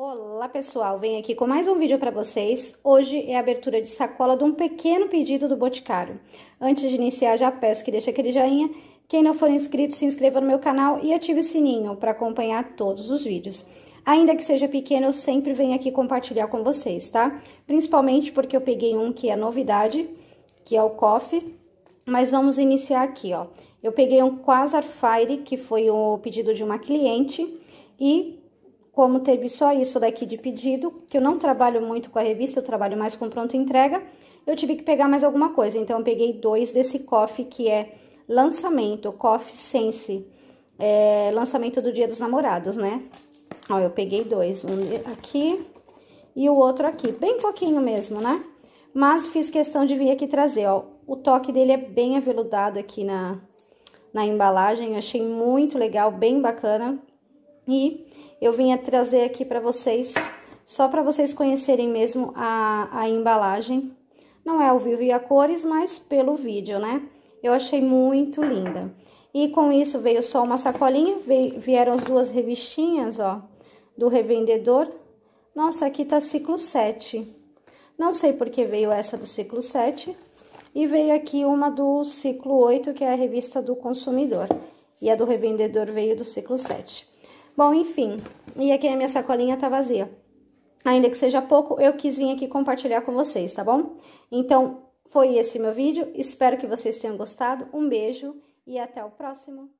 Olá pessoal, venho aqui com mais um vídeo para vocês. Hoje é a abertura de sacola de um pequeno pedido do Boticário. Antes de iniciar, já peço que deixe aquele joinha. Quem não for inscrito, se inscreva no meu canal e ative o sininho para acompanhar todos os vídeos. Ainda que seja pequeno, eu sempre venho aqui compartilhar com vocês, tá? Principalmente porque eu peguei um que é novidade, que é o coffee, mas vamos iniciar aqui, ó. Eu peguei um Quasar Fire, que foi o pedido de uma cliente, e como teve só isso daqui de pedido, que eu não trabalho muito com a revista, eu trabalho mais com pronta entrega, eu tive que pegar mais alguma coisa. Então, eu peguei dois desse coffee que é lançamento, coffee sense, é, lançamento do Dia dos Namorados, né? Ó, eu peguei dois, um aqui e o outro aqui, bem pouquinho mesmo, né? Mas fiz questão de vir aqui trazer, ó. O toque dele é bem aveludado aqui na, na embalagem, achei muito legal, bem bacana. E eu vinha trazer aqui para vocês, só para vocês conhecerem mesmo a, a embalagem. Não é ao vivo e a cores, mas pelo vídeo, né? Eu achei muito linda. E com isso veio só uma sacolinha, veio, vieram as duas revistinhas, ó, do revendedor. Nossa, aqui tá ciclo 7. Não sei porque veio essa do ciclo 7. E veio aqui uma do ciclo 8, que é a revista do consumidor. E a do revendedor veio do ciclo 7. Bom, enfim, e aqui a minha sacolinha tá vazia. Ainda que seja pouco, eu quis vir aqui compartilhar com vocês, tá bom? Então, foi esse meu vídeo, espero que vocês tenham gostado, um beijo e até o próximo!